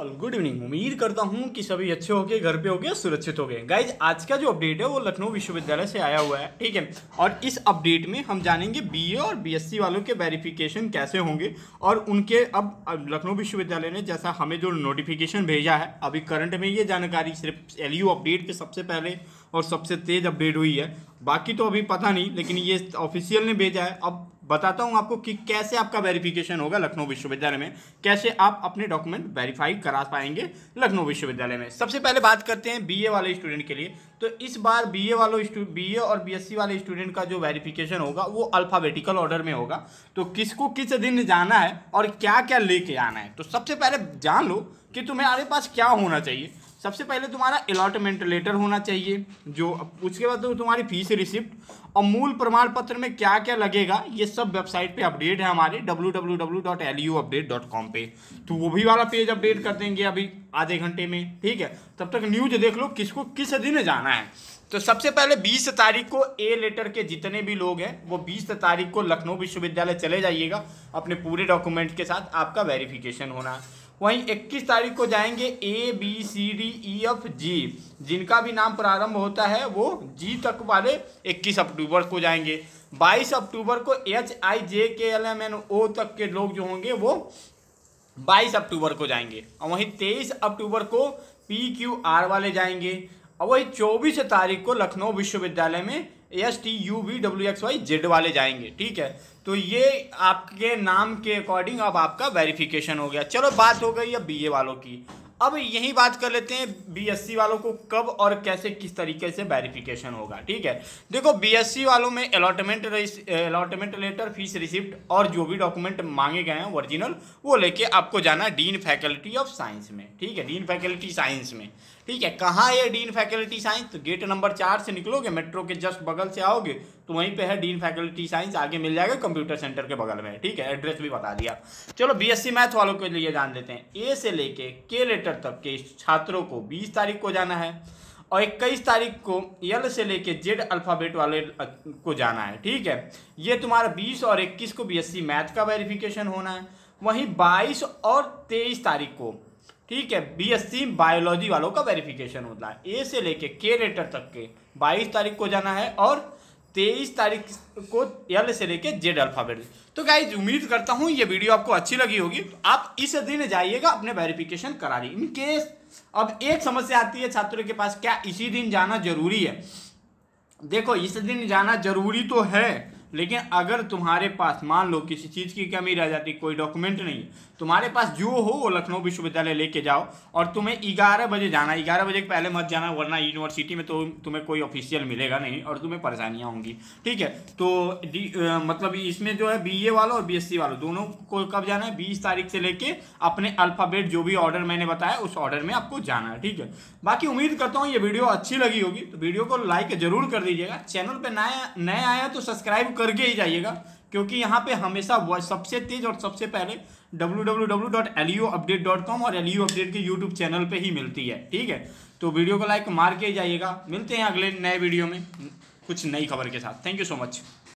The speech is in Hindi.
ऑल गुड इवनिंग उम्मीद करता हूँ कि सभी अच्छे हो गए घर पे हो गए सुरक्षित हो गए गाइज आज का जो अपडेट है वो लखनऊ विश्वविद्यालय से आया हुआ है ठीक है और इस अपडेट में हम जानेंगे बीए और बीएससी वालों के वेरिफिकेशन कैसे होंगे और उनके अब, अब लखनऊ विश्वविद्यालय ने जैसा हमें जो नोटिफिकेशन भेजा है अभी करंट में ये जानकारी सिर्फ एल अपडेट के सबसे पहले और सबसे तेज़ अपडेट हुई है बाकी तो अभी पता नहीं लेकिन ये ऑफिशियल ने भेजा है अब बताता हूँ आपको कि कैसे आपका वेरिफिकेशन होगा लखनऊ विश्वविद्यालय में कैसे आप अपने डॉक्यूमेंट वेरीफाई करा पाएंगे लखनऊ विश्वविद्यालय में सबसे पहले बात करते हैं बीए वाले स्टूडेंट के लिए तो इस बार बीए वालों बीए और बीएससी वाले स्टूडेंट का जो वेरिफिकेशन होगा वो अल्फ़ाबेटिकल ऑर्डर में होगा तो किसको किस दिन जाना है और क्या क्या लेके आना है तो सबसे पहले जान लो कि तुम्हारे पास क्या होना चाहिए सबसे पहले तुम्हारा अलॉटमेंट लेटर होना चाहिए जो उसके बाद तो तुम्हारी फीस रिसिप्ट और मूल प्रमाण पत्र में क्या क्या लगेगा ये सब वेबसाइट पे अपडेट है हमारे www.luupdate.com पे तो वो भी वाला पेज अपडेट कर देंगे अभी आधे घंटे में ठीक है तब तक न्यूज देख लो किसको किस दिन जाना है तो सबसे पहले 20 तारीख को ए लेटर के जितने भी लोग हैं वो 20 तारीख को लखनऊ विश्वविद्यालय चले जाइएगा अपने पूरे डॉक्यूमेंट के साथ आपका वेरिफिकेशन होना वहीं 21 तारीख को जाएंगे A B C D E F G जिनका भी नाम प्रारंभ होता है वो जी तक वाले 21 अक्टूबर को जाएंगे 22 अक्टूबर को एच आई जे के एल एम एन ओ तक के लोग जो होंगे वो 22 अक्टूबर को जाएंगे और वहीं 23 अक्टूबर को पी क्यू आर वाले जाएंगे और वही चौबीस तारीख को लखनऊ विश्वविद्यालय में S T U V W X Y Z वाले जाएंगे ठीक है तो ये आपके नाम के अकॉर्डिंग अब आपका वेरिफिकेशन हो गया चलो बात हो गई अब ए वालों की अब यही बात कर लेते हैं बीएससी वालों को कब और कैसे किस तरीके से वेरिफिकेशन होगा ठीक है देखो बीएससी वालों में allotment allotment letter fees receipt और जो भी डॉक्यूमेंट मांगे गए हैं ओरिजिनल वो लेके आपको जाना डीन फैकल्टी ऑफ साइंस में ठीक है डीन फैकल्टी साइंस में ठीक है कहाँ है डीन फैकल्टी साइंस तो गेट नंबर चार से निकलोगे मेट्रो के जस्ट बगल से आओगे तो वहीं पे है डीन फैकल्टी साइंस आगे मिल जाएगा कंप्यूटर सेंटर के बगल में ठीक है एड्रेस भी बता दिया चलो बीएससी मैथ वालों के लिए जान लेते हैं ए से लेके के लेटर तक के छात्रों को बीस तारीख को जाना है और इक्कीस तारीख को यल से लेके जेड अल्फ़ाबेट वाले को जाना है ठीक है ये तुम्हारा बीस और इक्कीस को बी मैथ का वेरिफिकेशन होना है वहीं बाईस और तेईस तारीख को ठीक है बीएससी बायोलॉजी वालों का वेरिफिकेशन होता है ए से लेके के लेटर तक के 22 तारीख को जाना है और 23 तारीख को एल से लेके जेड अल्फाबेट तो गाइज उम्मीद करता हूँ ये वीडियो आपको अच्छी लगी होगी आप इस दिन जाइएगा अपने वेरिफिकेशन करा ली इनकेस अब एक समस्या आती है छात्रों के पास क्या इसी दिन जाना जरूरी है देखो इस दिन जाना जरूरी तो है लेकिन अगर तुम्हारे पास मान लो किसी चीज़ की कमी रह जाती कोई डॉक्यूमेंट नहीं तुम्हारे पास जो हो वो लखनऊ विश्वविद्यालय लेके जाओ और तुम्हें ग्यारह बजे जाना ग्यारह बजे पहले मत जाना वरना यूनिवर्सिटी में तो तुम्हें कोई ऑफिशियल मिलेगा नहीं और तुम्हें परेशानियाँ होंगी ठीक है तो आ, मतलब इसमें जो है बी वालों और बी वालों दोनों को कब जाना है बीस तारीख से लेके अपने अल्फ़ाबेट जो भी ऑर्डर मैंने बताया उस ऑर्डर में आपको जाना है ठीक है बाकी उम्मीद करता हूँ ये वीडियो अच्छी लगी होगी तो वीडियो को लाइक जरूर कर दीजिएगा चैनल पर नया नया आया तो सब्सक्राइब करके ही जाइएगा क्योंकि यहाँ पे हमेशा सबसे तेज और सबसे पहले www.luupdate.com और एल अपडेट e के यूट्यूब चैनल पे ही मिलती है ठीक है तो वीडियो को लाइक मार के जाइएगा मिलते हैं अगले नए वीडियो में कुछ नई खबर के साथ थैंक यू सो मच